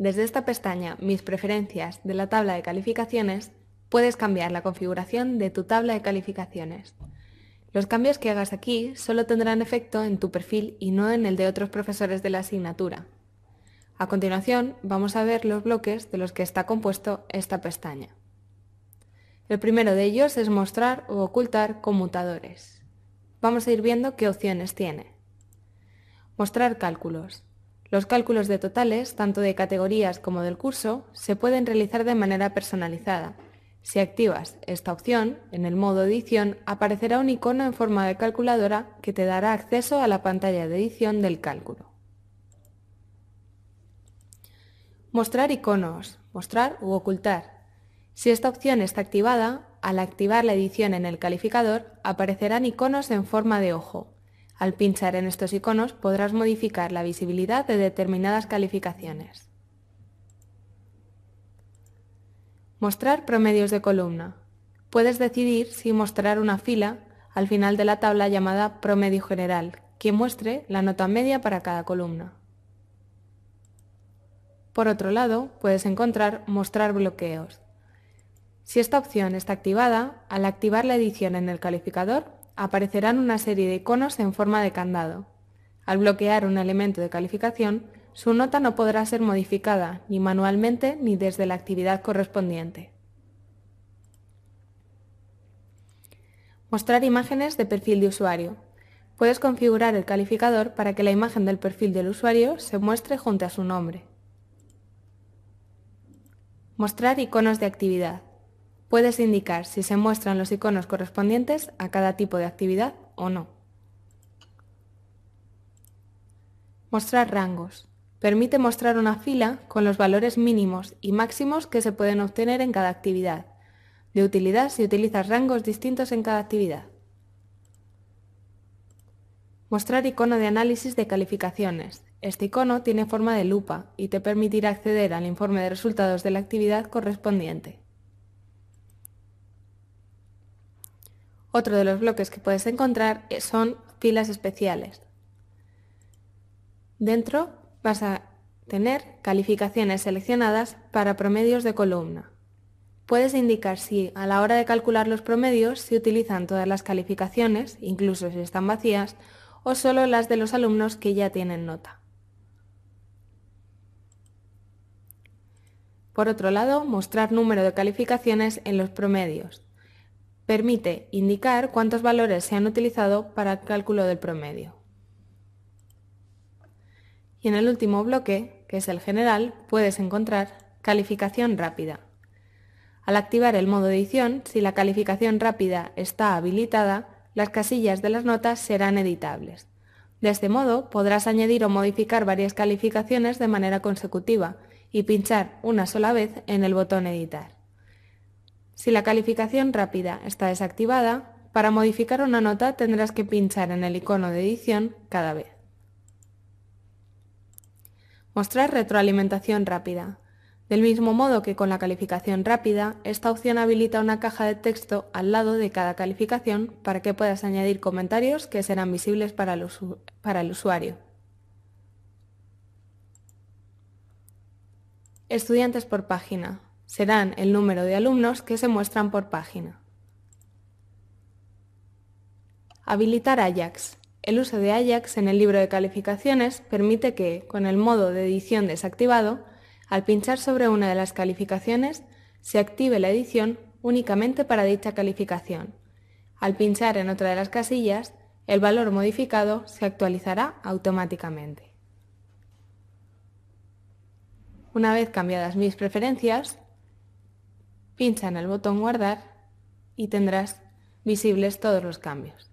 Desde esta pestaña, Mis preferencias de la tabla de calificaciones, puedes cambiar la configuración de tu tabla de calificaciones. Los cambios que hagas aquí solo tendrán efecto en tu perfil y no en el de otros profesores de la asignatura. A continuación, vamos a ver los bloques de los que está compuesto esta pestaña. El primero de ellos es mostrar o ocultar conmutadores. Vamos a ir viendo qué opciones tiene. Mostrar cálculos. Los cálculos de totales, tanto de categorías como del curso, se pueden realizar de manera personalizada. Si activas esta opción, en el modo edición aparecerá un icono en forma de calculadora que te dará acceso a la pantalla de edición del cálculo. Mostrar iconos, mostrar u ocultar. Si esta opción está activada, al activar la edición en el calificador aparecerán iconos en forma de ojo, al pinchar en estos iconos podrás modificar la visibilidad de determinadas calificaciones. Mostrar promedios de columna. Puedes decidir si mostrar una fila al final de la tabla llamada promedio general, que muestre la nota media para cada columna. Por otro lado, puedes encontrar Mostrar bloqueos. Si esta opción está activada, al activar la edición en el calificador aparecerán una serie de iconos en forma de candado. Al bloquear un elemento de calificación, su nota no podrá ser modificada ni manualmente ni desde la actividad correspondiente. Mostrar imágenes de perfil de usuario. Puedes configurar el calificador para que la imagen del perfil del usuario se muestre junto a su nombre. Mostrar iconos de actividad. Puedes indicar si se muestran los iconos correspondientes a cada tipo de actividad o no. Mostrar rangos. Permite mostrar una fila con los valores mínimos y máximos que se pueden obtener en cada actividad. De utilidad si utilizas rangos distintos en cada actividad. Mostrar icono de análisis de calificaciones. Este icono tiene forma de lupa y te permitirá acceder al informe de resultados de la actividad correspondiente. Otro de los bloques que puedes encontrar eh, son filas especiales. Dentro vas a tener calificaciones seleccionadas para promedios de columna. Puedes indicar si a la hora de calcular los promedios se utilizan todas las calificaciones, incluso si están vacías, o solo las de los alumnos que ya tienen nota. Por otro lado, mostrar número de calificaciones en los promedios permite indicar cuántos valores se han utilizado para el cálculo del promedio. Y en el último bloque, que es el general, puedes encontrar calificación rápida. Al activar el modo edición, si la calificación rápida está habilitada, las casillas de las notas serán editables. De este modo, podrás añadir o modificar varias calificaciones de manera consecutiva y pinchar una sola vez en el botón Editar. Si la calificación rápida está desactivada, para modificar una nota tendrás que pinchar en el icono de edición cada vez. Mostrar retroalimentación rápida. Del mismo modo que con la calificación rápida, esta opción habilita una caja de texto al lado de cada calificación para que puedas añadir comentarios que serán visibles para el, usuario. Estudiantes por página serán el número de alumnos que se muestran por página. Habilitar Ajax. El uso de Ajax en el libro de calificaciones permite que, con el modo de edición desactivado, al pinchar sobre una de las calificaciones, se active la edición únicamente para dicha calificación. Al pinchar en otra de las casillas, el valor modificado se actualizará automáticamente. Una vez cambiadas mis preferencias, Pincha en el botón guardar y tendrás visibles todos los cambios.